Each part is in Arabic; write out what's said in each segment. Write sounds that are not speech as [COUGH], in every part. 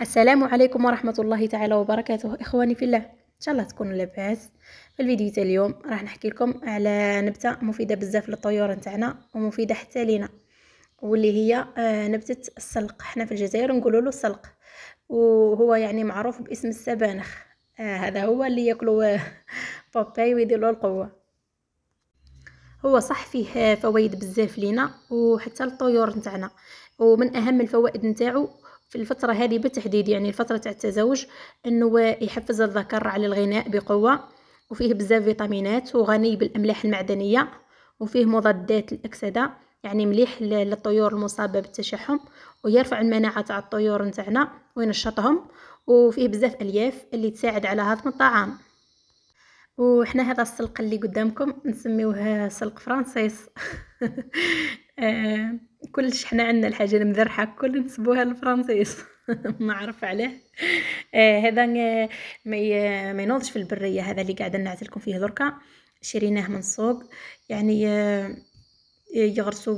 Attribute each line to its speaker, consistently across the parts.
Speaker 1: السلام عليكم ورحمة الله تعالى وبركاته إخواني في الله إن شاء الله تكونوا لاباس في الفيديو تاع اليوم راح نحكي لكم على نبتة مفيدة بزاف للطيور نتاعنا ومفيدة حتى لينا واللي هي آه، نبتة السلق حنا في الجزائر نقولوا له السلق وهو يعني معروف باسم السبانخ آه هذا هو اللي ياكلوا آه، [LAUGHS] باباي ويديروا القوه هو صح فيه آه، فوائد بزاف لينا وحتى للطيور نتاعنا ومن اهم الفوائد نتاعو في الفترة هذه بالتحديد يعني الفترة تاع التزاوج أنه يحفز الذكر على الغناء بقوة وفيه بزاف فيتامينات وغني بالأملاح المعدنية وفيه مضادات الأكسدة يعني مليح للطيور المصابة بالتشحم ويرفع المناعة تاع الطيور نتاعنا وينشطهم وفيه بزاف ألياف اللي تساعد على هضم الطعام وحنا هذا السلق اللي قدامكم نسميوه سلق فرانسيس [LAUGHS] آه كلش حنا عندنا الحاجه المذرحه كل نسبوها للفرنسيس [LAUGHS] ما عرف عليه آه، هذا آه، ما ينوضش في البريه هذا اللي قاعده نعتلكم فيه دركا شريناه من السوق يعني آه، يغرسوا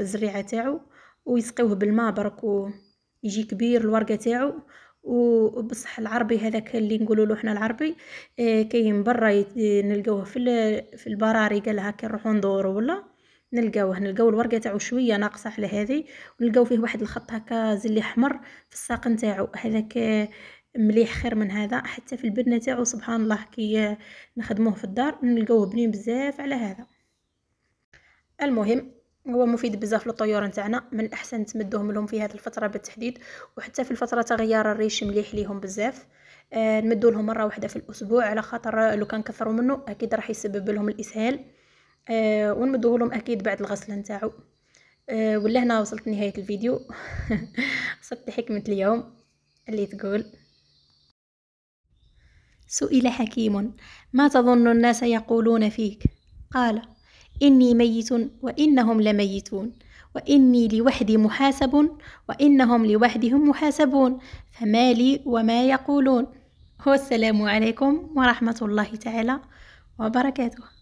Speaker 1: الزريعه تاعو ويسقيوه بالماء برك ويجي كبير الورقه تاعو وبصح العربي هذاك اللي نقولوا له حنا العربي كاين برا نلقوه في في البراري قال هكا نروحوا ندوروا ولا نلقاوه نلقاو الورقه تاعو شويه ناقصه على هذه ونلقاو فيه واحد الخط هكا زلي احمر في الساق نتاعو هذاك مليح خير من هذا حتى في البنه تاعو سبحان الله كي نخدموه في الدار نلقاوه بنين بزاف على هذا المهم هو مفيد بزاف للطيور نتاعنا من الاحسن تمدوهم لهم في هذه الفتره بالتحديد وحتى في الفتره تغيار الريش مليح ليهم بزاف آه نمدو لهم مره واحده في الاسبوع على خاطر لو كان كثروا منه اكيد راح يسبب لهم الاسهال آه، ونمدوه لهم اكيد بعد الغسله نتاعو آه ولا هنا وصلت نهاية الفيديو وصلت [LAUGHS] حكمه اليوم اللي تقول سئل حكيم ما تظن الناس يقولون فيك قال اني ميت وانهم لميتون واني لوحدي محاسب وانهم لوحدهم محاسبون فما لي وما يقولون والسلام عليكم ورحمه الله تعالى وبركاته